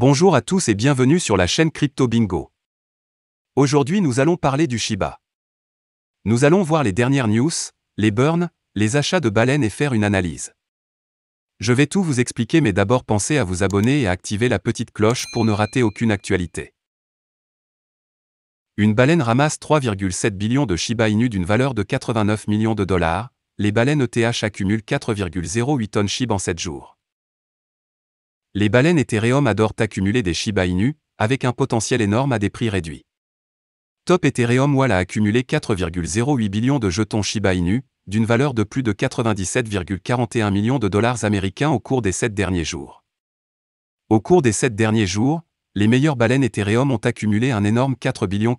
Bonjour à tous et bienvenue sur la chaîne Crypto Bingo. Aujourd'hui nous allons parler du Shiba. Nous allons voir les dernières news, les burns, les achats de baleines et faire une analyse. Je vais tout vous expliquer mais d'abord pensez à vous abonner et à activer la petite cloche pour ne rater aucune actualité. Une baleine ramasse 3,7 billions de Shiba Inu d'une valeur de 89 millions de dollars, les baleines ETH accumulent 4,08 tonnes Shiba en 7 jours les baleines Ethereum adorent accumuler des Shiba Inu, avec un potentiel énorme à des prix réduits. Top Ethereum Wall a accumulé 4,08 billions de jetons Shiba Inu, d'une valeur de plus de 97,41 millions de dollars américains au cours des 7 derniers jours. Au cours des 7 derniers jours, les meilleures baleines Ethereum ont accumulé un énorme 4 milliards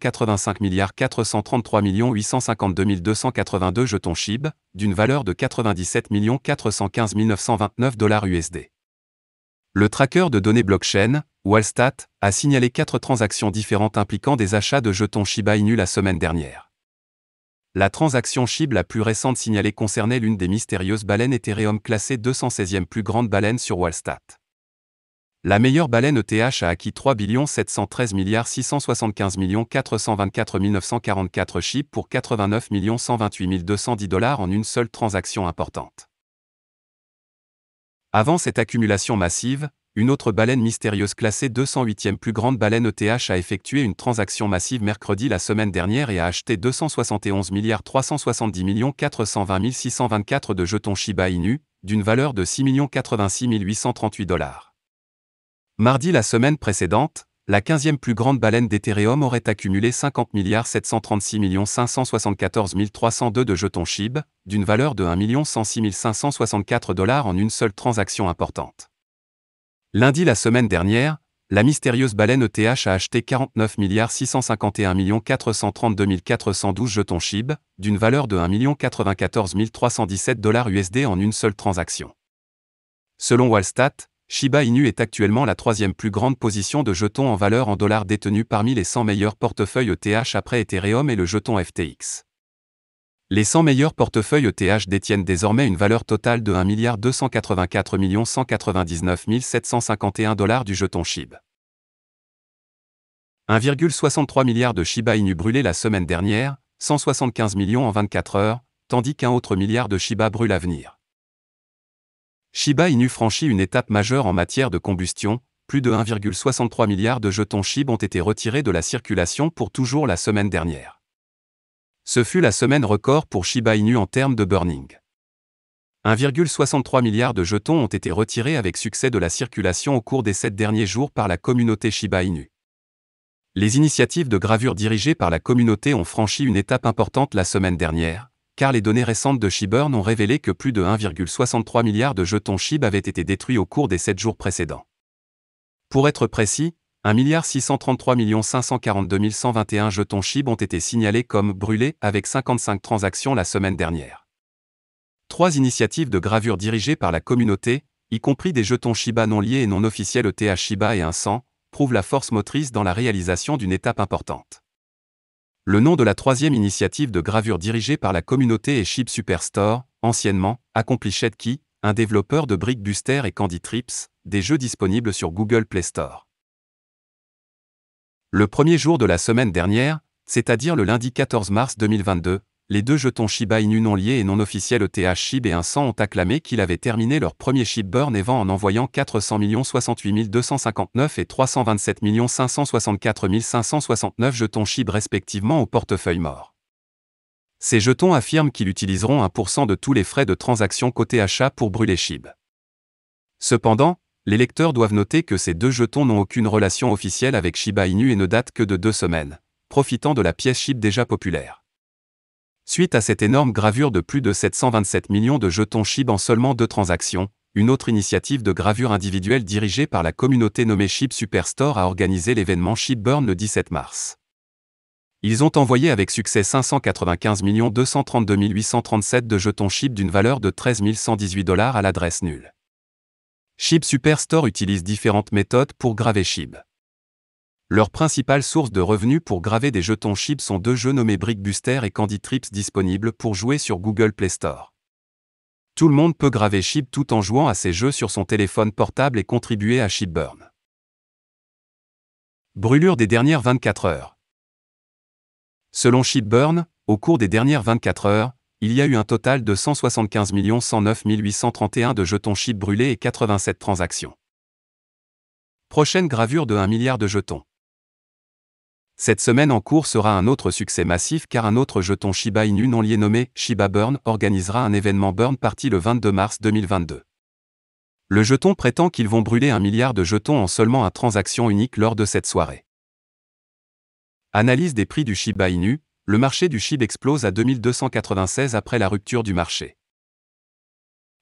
433 852 282 jetons SHIB, d'une valeur de 97 415 929 dollars USD. Le tracker de données blockchain, Wallstat, a signalé quatre transactions différentes impliquant des achats de jetons Shiba Inu la semaine dernière. La transaction SHIB la plus récente signalée concernait l'une des mystérieuses baleines Ethereum classée 216e plus grande baleine sur Wallstat. La meilleure baleine ETH a acquis 3 713 675 424 944 SHIB pour 89 128 210 dollars en une seule transaction importante. Avant cette accumulation massive, une autre baleine mystérieuse classée 208e plus grande baleine ETH a effectué une transaction massive mercredi la semaine dernière et a acheté 271 370 420 624 de jetons Shiba Inu, d'une valeur de 6 86 838 dollars. Mardi la semaine précédente, la 15e plus grande baleine d'Ethereum aurait accumulé 50 736 574 302 de jetons SHIB, d'une valeur de 1 106 564 dollars en une seule transaction importante. Lundi la semaine dernière, la mystérieuse baleine ETH a acheté 49 651 432 412 jetons SHIB, d'une valeur de 1 094 317 dollars USD en une seule transaction. Selon Wallstat, Shiba Inu est actuellement la troisième plus grande position de jetons en valeur en dollars détenue parmi les 100 meilleurs portefeuilles ETH après Ethereum et le jeton FTX. Les 100 meilleurs portefeuilles ETH détiennent désormais une valeur totale de 1 199 751 dollars du jeton SHIB. 1,63 milliard de Shiba Inu brûlés la semaine dernière, 175 millions en 24 heures, tandis qu'un autre milliard de Shiba brûle à venir. Shiba Inu franchit une étape majeure en matière de combustion, plus de 1,63 milliard de jetons SHIB ont été retirés de la circulation pour toujours la semaine dernière. Ce fut la semaine record pour Shiba Inu en termes de burning. 1,63 milliard de jetons ont été retirés avec succès de la circulation au cours des sept derniers jours par la communauté Shiba Inu. Les initiatives de gravure dirigées par la communauté ont franchi une étape importante la semaine dernière, car les données récentes de Shiburn ont révélé que plus de 1,63 milliard de jetons SHIB avaient été détruits au cours des 7 jours précédents. Pour être précis, 1 121 jetons SHIB ont été signalés comme brûlés avec 55 transactions la semaine dernière. Trois initiatives de gravure dirigées par la communauté, y compris des jetons Shiba non liés et non officiels ETH Shiba et un 100, prouvent la force motrice dans la réalisation d'une étape importante le nom de la troisième initiative de gravure dirigée par la communauté est Chip Superstore, anciennement accomplished Key, un développeur de Brick et Candy Trips, des jeux disponibles sur Google Play Store. Le premier jour de la semaine dernière, c'est-à-dire le lundi 14 mars 2022, les deux jetons Shiba Inu non liés et non officiels ETH SHIB et 100 ont acclamé qu'il avait terminé leur premier SHIB burn event en envoyant 400 068 259 et 327 564 569 jetons SHIB respectivement au portefeuille mort. Ces jetons affirment qu'ils utiliseront 1% de tous les frais de transaction côté achat pour brûler SHIB. Cependant, les lecteurs doivent noter que ces deux jetons n'ont aucune relation officielle avec Shiba Inu et ne datent que de deux semaines, profitant de la pièce SHIB déjà populaire. Suite à cette énorme gravure de plus de 727 millions de jetons SHIB en seulement deux transactions, une autre initiative de gravure individuelle dirigée par la communauté nommée SHIB Superstore a organisé l'événement SHIB Burn le 17 mars. Ils ont envoyé avec succès 595 232 837 de jetons SHIB d'une valeur de 13 118 dollars à l'adresse nulle. SHIB Superstore utilise différentes méthodes pour graver SHIB. Leur principale source de revenus pour graver des jetons chips sont deux jeux nommés Brick et Candy Trips disponibles pour jouer sur Google Play Store. Tout le monde peut graver chip tout en jouant à ces jeux sur son téléphone portable et contribuer à Burn. Brûlure des dernières 24 heures. Selon Burn, au cours des dernières 24 heures, il y a eu un total de 175 109 831 de jetons chip brûlés et 87 transactions. Prochaine gravure de 1 milliard de jetons. Cette semaine en cours sera un autre succès massif car un autre jeton Shiba Inu non lié nommé Shiba Burn organisera un événement Burn Party le 22 mars 2022. Le jeton prétend qu'ils vont brûler un milliard de jetons en seulement un transaction unique lors de cette soirée. Analyse des prix du Shiba Inu, le marché du SHIB explose à 2296 après la rupture du marché.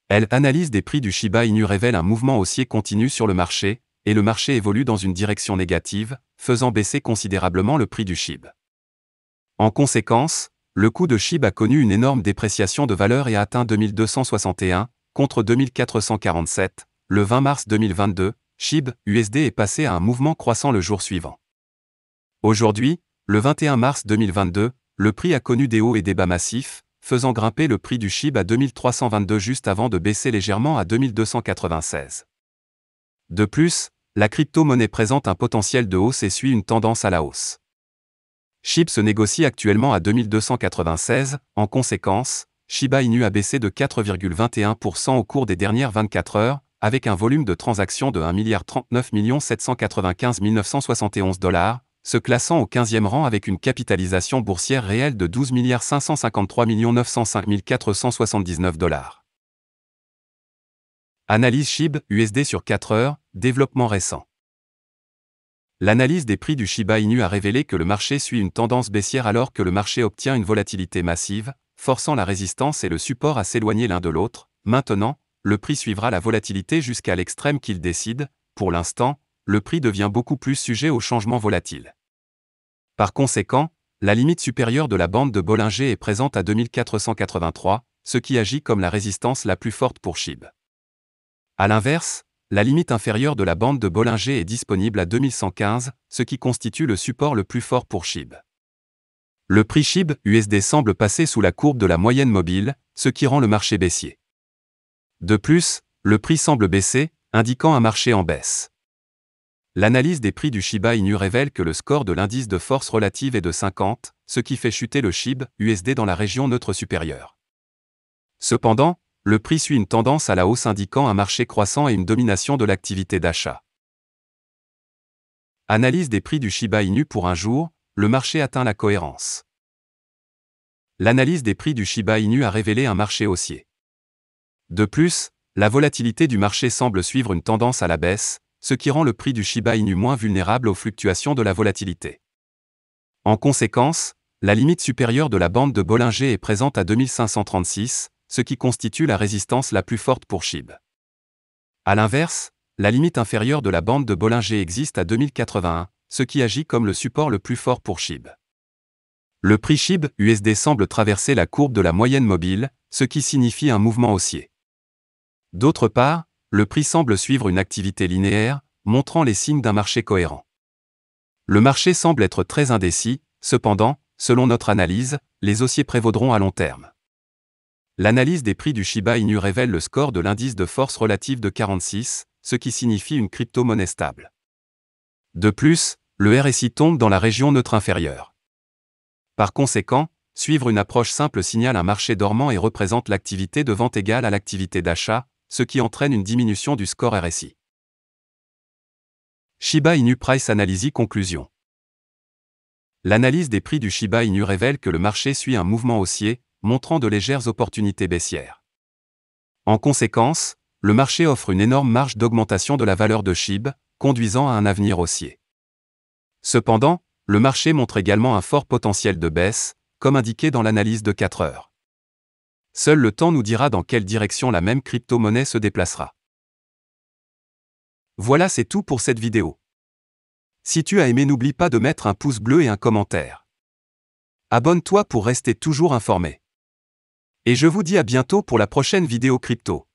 Elle analyse des prix du Shiba Inu révèle un mouvement haussier continu sur le marché, et le marché évolue dans une direction négative, faisant baisser considérablement le prix du SHIB. En conséquence, le coût de SHIB a connu une énorme dépréciation de valeur et a atteint 2261, contre 2447. Le 20 mars 2022, SHIB USD est passé à un mouvement croissant le jour suivant. Aujourd'hui, le 21 mars 2022, le prix a connu des hauts et des bas massifs, faisant grimper le prix du SHIB à 2322 juste avant de baisser légèrement à 2296. De plus, la crypto-monnaie présente un potentiel de hausse et suit une tendance à la hausse. SHIB se négocie actuellement à 2296, en conséquence, Shiba Inu a baissé de 4,21% au cours des dernières 24 heures, avec un volume de transactions de 39 795 971 dollars, se classant au 15e rang avec une capitalisation boursière réelle de 12 553 905 479 dollars. Analyse SHIB, USD sur 4 heures, développement récent. L'analyse des prix du Shiba Inu a révélé que le marché suit une tendance baissière alors que le marché obtient une volatilité massive, forçant la résistance et le support à s'éloigner l'un de l'autre. Maintenant, le prix suivra la volatilité jusqu'à l'extrême qu'il décide. Pour l'instant, le prix devient beaucoup plus sujet aux changements volatiles. Par conséquent, la limite supérieure de la bande de Bollinger est présente à 2483, ce qui agit comme la résistance la plus forte pour SHIB. A l'inverse, la limite inférieure de la bande de Bollinger est disponible à 2115, ce qui constitue le support le plus fort pour SHIB. Le prix SHIB USD semble passer sous la courbe de la moyenne mobile, ce qui rend le marché baissier. De plus, le prix semble baisser, indiquant un marché en baisse. L'analyse des prix du Shiba Inu révèle que le score de l'indice de force relative est de 50, ce qui fait chuter le SHIB USD dans la région neutre supérieure. Cependant, le prix suit une tendance à la hausse indiquant un marché croissant et une domination de l'activité d'achat. Analyse des prix du Shiba Inu pour un jour, le marché atteint la cohérence. L'analyse des prix du Shiba Inu a révélé un marché haussier. De plus, la volatilité du marché semble suivre une tendance à la baisse, ce qui rend le prix du Shiba Inu moins vulnérable aux fluctuations de la volatilité. En conséquence, la limite supérieure de la bande de Bollinger est présente à 2536, ce qui constitue la résistance la plus forte pour SHIB. A l'inverse, la limite inférieure de la bande de Bollinger existe à 2081, ce qui agit comme le support le plus fort pour SHIB. Le prix SHIB USD semble traverser la courbe de la moyenne mobile, ce qui signifie un mouvement haussier. D'autre part, le prix semble suivre une activité linéaire, montrant les signes d'un marché cohérent. Le marché semble être très indécis, cependant, selon notre analyse, les haussiers prévaudront à long terme. L'analyse des prix du Shiba Inu révèle le score de l'indice de force relative de 46, ce qui signifie une crypto-monnaie stable. De plus, le RSI tombe dans la région neutre inférieure. Par conséquent, suivre une approche simple signale un marché dormant et représente l'activité de vente égale à l'activité d'achat, ce qui entraîne une diminution du score RSI. Shiba Inu Price Analysis Conclusion L'analyse des prix du Shiba Inu révèle que le marché suit un mouvement haussier, montrant de légères opportunités baissières. En conséquence, le marché offre une énorme marge d'augmentation de la valeur de SHIB, conduisant à un avenir haussier. Cependant, le marché montre également un fort potentiel de baisse, comme indiqué dans l'analyse de 4 heures. Seul le temps nous dira dans quelle direction la même crypto-monnaie se déplacera. Voilà, c'est tout pour cette vidéo. Si tu as aimé, n'oublie pas de mettre un pouce bleu et un commentaire. Abonne-toi pour rester toujours informé. Et je vous dis à bientôt pour la prochaine vidéo crypto.